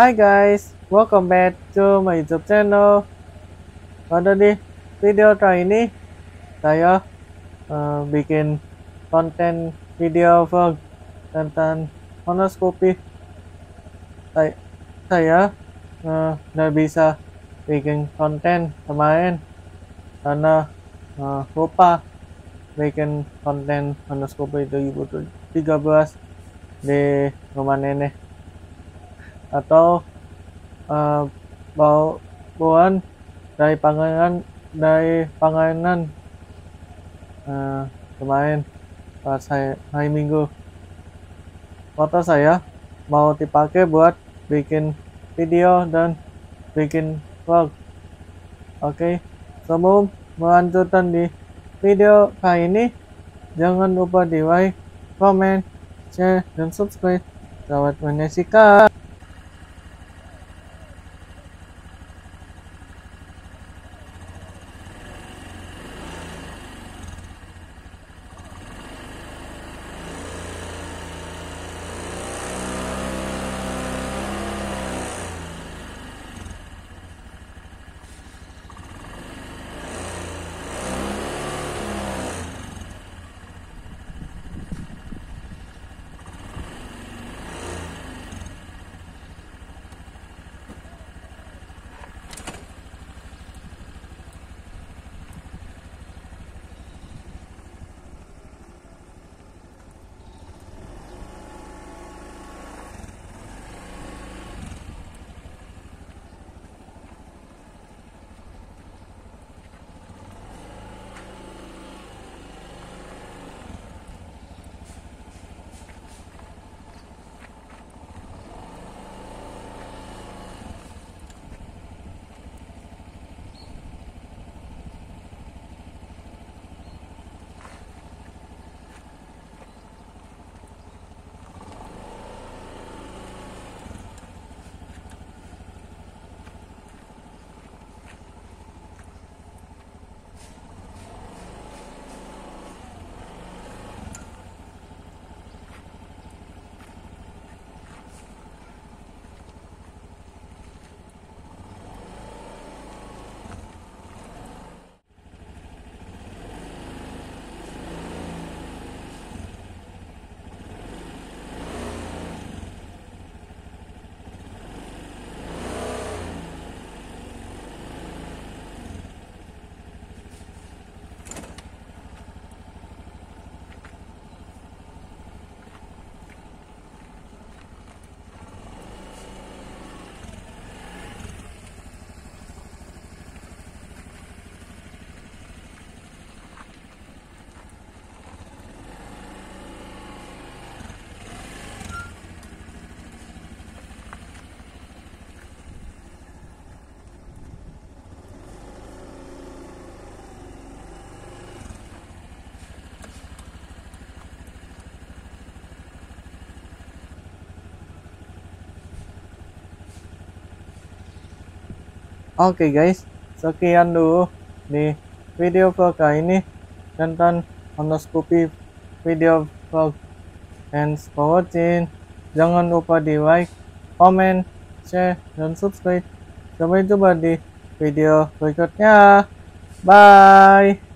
Hi guys, welcome back to my YouTube channel. Pada di video kali ini saya uh, bikin konten video vlog tentang honoskopi. Saya, saya uh, eh, udah bisa bikin konten kemarin karena uh, lupa bikin konten honoskopi 2013 di rumah nenek atau uh, bauan dari panganan dari panganan uh, kemarin pas saya hari minggu foto saya mau dipakai buat bikin video dan bikin vlog oke okay. sebelum melanjutkan di video kali ini jangan lupa di like, comment, share, dan subscribe. Selamat menyaksikan. Oke okay guys, sekian dulu di video vlog kali ini tentang endoskopi video vlog. Thanks for Jangan lupa di like, comment, share, dan subscribe. Sampai jumpa di video berikutnya. Bye!